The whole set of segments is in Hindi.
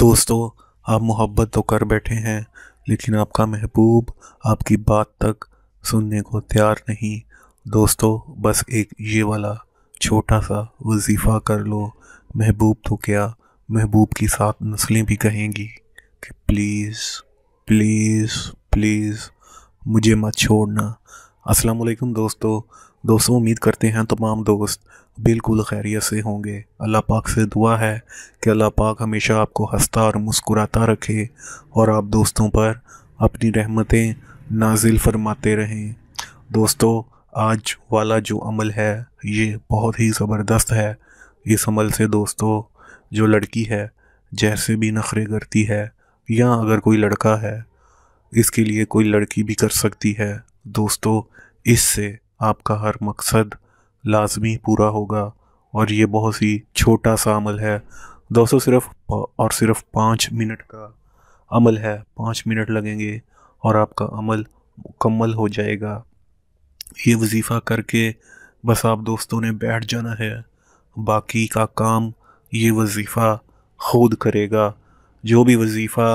दोस्तों आप मोहब्बत तो कर बैठे हैं लेकिन आपका महबूब आपकी बात तक सुनने को तैयार नहीं दोस्तों बस एक ये वाला छोटा सा वजीफ़ा कर लो महबूब तो क्या महबूब की सात नस्लें भी कहेंगी कि प्लीज़ प्लीज़ प्लीज़ मुझे मत छोड़ना अस्सलाम वालेकुम दोस्तों दोस्तों उम्मीद करते हैं तमाम दोस्त बिल्कुल खैरियत से होंगे अल्लाह पाक से दुआ है कि अल्लाह पाक हमेशा आपको हंसता और मुस्कुराता रखे और आप दोस्तों पर अपनी रहमतें नाजिल फरमाते रहें दोस्तों आज वाला जो अमल है ये बहुत ही ज़बरदस्त है इस अमल से दोस्तों जो लड़की है जैसे भी नखरे करती है या अगर कोई लड़का है इसके लिए कोई लड़की भी कर सकती है दोस्तों इससे आपका हर मकसद लाजमी पूरा होगा और ये बहुत ही छोटा सा अमल है दोस्तों सिर्फ और सिर्फ पाँच मिनट का अमल है पाँच मिनट लगेंगे और आपका अमल मुकम्मल हो जाएगा ये वजीफ़ा करके बस आप दोस्तों ने बैठ जाना है बाकी का काम ये वजीफ़ा खुद करेगा जो भी वजीफ़ा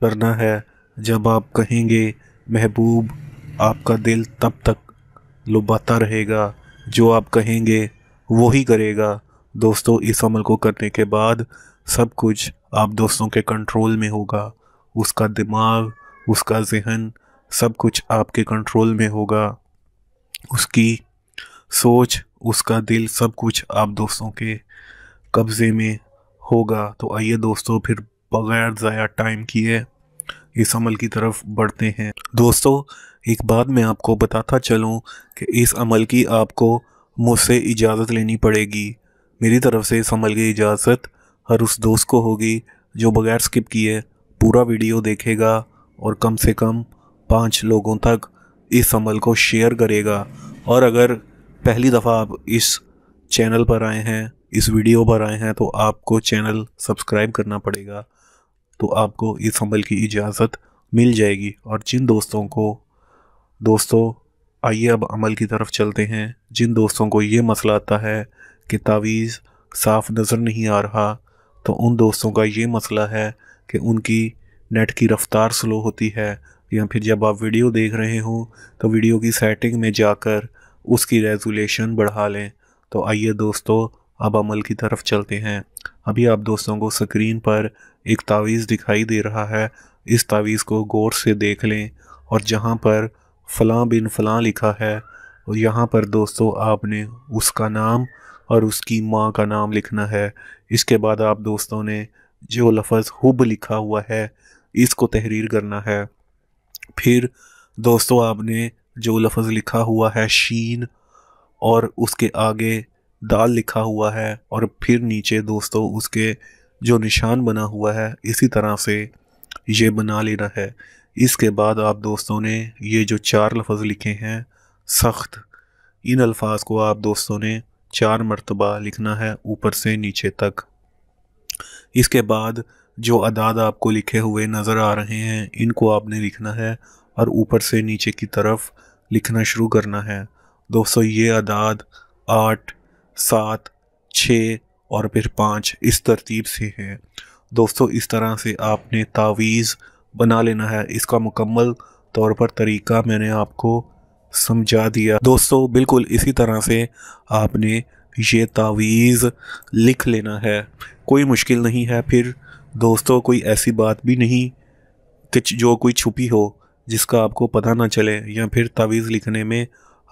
करना है जब आप कहेंगे महबूब आपका दिल तब तक लुभाता रहेगा जो आप कहेंगे वो ही करेगा दोस्तों इस अमल को करने के बाद सब कुछ आप दोस्तों के कंट्रोल में होगा उसका दिमाग उसका जहन सब कुछ आपके कंट्रोल में होगा उसकी सोच उसका दिल सब कुछ आप दोस्तों के कब्ज़े में होगा तो आइए दोस्तों फिर बग़ैर ज़ाया टाइम किए इस अमल की तरफ बढ़ते हैं दोस्तों एक बात मैं आपको बताता चलूँ कि इस अमल की आपको मुझसे इजाज़त लेनी पड़ेगी मेरी तरफ से इस अमल की इजाज़त हर उस दोस्त को होगी जो बगैर स्किप किए पूरा वीडियो देखेगा और कम से कम पाँच लोगों तक इस अमल को शेयर करेगा और अगर पहली दफ़ा आप इस चैनल पर आए हैं इस वीडियो पर आए हैं तो आपको चैनल सब्सक्राइब करना पड़ेगा तो आपको इस अमल की इजाज़त मिल जाएगी और जिन दोस्तों को दोस्तों आइए अब अमल की तरफ चलते हैं जिन दोस्तों को ये मसला आता है कि तावीज़ साफ नज़र नहीं आ रहा तो उन दोस्तों का ये मसला है कि उनकी नेट की रफ़्तार स्लो होती है या फिर जब आप वीडियो देख रहे हो तो वीडियो की सेटिंग में जाकर उसकी रेजुलेशन बढ़ा लें तो आइए दोस्तों अब अमल की तरफ चलते हैं अभी आप दोस्तों को स्क्रीन पर एक तावीज़ दिखाई दे रहा है इस तावीज़ को गौर से देख लें और जहाँ पर फ़लाँ बिन फ़लाँ लिखा है और यहाँ पर दोस्तों आपने उसका नाम और उसकी माँ का नाम लिखना है इसके बाद आप दोस्तों ने जो लफज हुब लिखा हुआ है इसको तहरीर करना है फिर दोस्तों आपने जो लफज लिखा हुआ है शीन और उसके आगे दाल लिखा हुआ है और फिर नीचे दोस्तों उसके जो निशान बना हुआ है इसी तरह से ये बना लेना है इसके बाद आप दोस्तों ने ये जो चार लफज लिखे हैं सख्त इन अल्फाज को आप दोस्तों ने चार मरतबा लिखना है ऊपर से नीचे तक इसके बाद जो अदाद आपको लिखे हुए नज़र आ रहे हैं इनको आपने लिखना है और ऊपर से नीचे की तरफ लिखना शुरू करना है दोस्तों ये अदाद आठ सात छः और फिर पाँच इस तरतीब से है दोस्तों इस तरह से आपने तावीज़ बना लेना है इसका मुकम्मल तौर पर तरीका मैंने आपको समझा दिया दोस्तों बिल्कुल इसी तरह से आपने ये तावीज़ लिख लेना है कोई मुश्किल नहीं है फिर दोस्तों कोई ऐसी बात भी नहीं कि जो कोई छुपी हो जिसका आपको पता ना चले या फिर तावीज़ लिखने में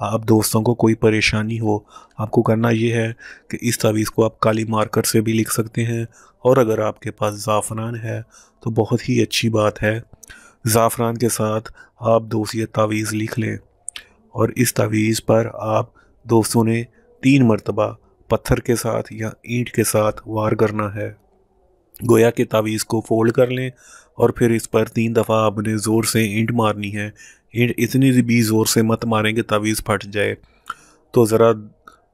आप दोस्तों को कोई परेशानी हो आपको करना ये है कि इस तावीज़ को आप काली मार्कर से भी लिख सकते हैं और अगर आपके पास ज़ाफ़रान है तो बहुत ही अच्छी बात है ज़ाफ़रान के साथ आप दोस्त ये तावीज़ लिख लें और इस तावीज़ पर आप दोस्तों ने तीन मरतबा पत्थर के साथ या ईंट के साथ वार करना है गोया के तावीज़ को फोल्ड कर लें और फिर इस पर तीन दफ़ा आपने ज़ोर से ईंट मारनी है ईंट इतनी भी ज़ोर से मत मारेंगे तवीज़ फट जाए तो ज़रा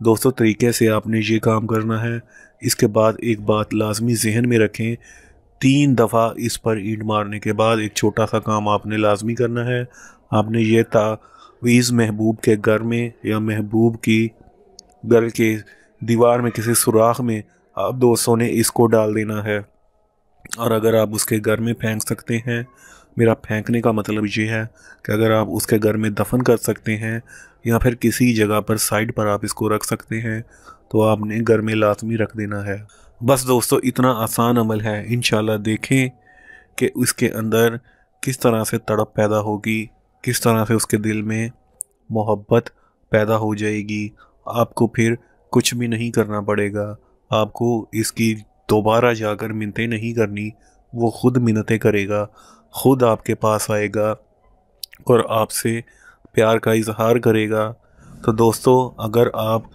दोस्तों तरीके से आपने ये काम करना है इसके बाद एक बात लाजमी जहन में रखें तीन दफ़ा इस पर ईंट मारने के बाद एक छोटा सा काम आपने लाजमी करना है आपने ये तावीज़ महबूब के घर में या महबूब की घर के दीवार में किसी सुराख में आप दोस्तों ने इसको डाल देना है और अगर आप उसके घर में फेंक सकते हैं मेरा फेंकने का मतलब ये है कि अगर आप उसके घर में दफन कर सकते हैं या फिर किसी जगह पर साइड पर आप इसको रख सकते हैं तो आपने घर में लाजमी रख देना है बस दोस्तों इतना आसान अमल है इन देखें कि उसके अंदर किस तरह से तड़प पैदा होगी किस तरह से उसके दिल में मोहब्बत पैदा हो जाएगी आपको फिर कुछ भी नहीं करना पड़ेगा आपको इसकी दोबारा जाकर मिन्नतें नहीं करनी वो ख़ुद मिन्नतें करेगा ख़ुद आपके पास आएगा और आपसे प्यार का इजहार करेगा तो दोस्तों अगर आप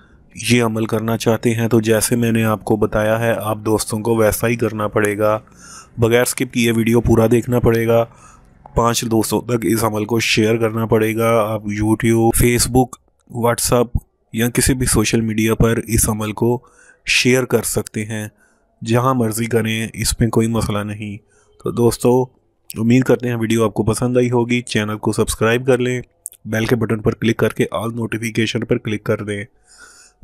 ये अमल करना चाहते हैं तो जैसे मैंने आपको बताया है आप दोस्तों को वैसा ही करना पड़ेगा बगैर स्किप किए वीडियो पूरा देखना पड़ेगा पांच दोस्तों तक इस अमल को शेयर करना पड़ेगा आप यूट्यूब फेसबुक व्हाट्सअप या किसी भी सोशल मीडिया पर इस अमल को शेयर कर सकते हैं जहाँ मर्ज़ी करें इसमें कोई मसला नहीं तो दोस्तों उम्मीद करते हैं वीडियो आपको पसंद आई होगी चैनल को सब्सक्राइब कर लें बेल के बटन पर क्लिक करके ऑल नोटिफिकेशन पर क्लिक कर दें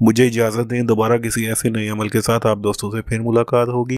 मुझे इजाज़त दें दोबारा किसी ऐसे नए अमल के साथ आप दोस्तों से फिर मुलाकात होगी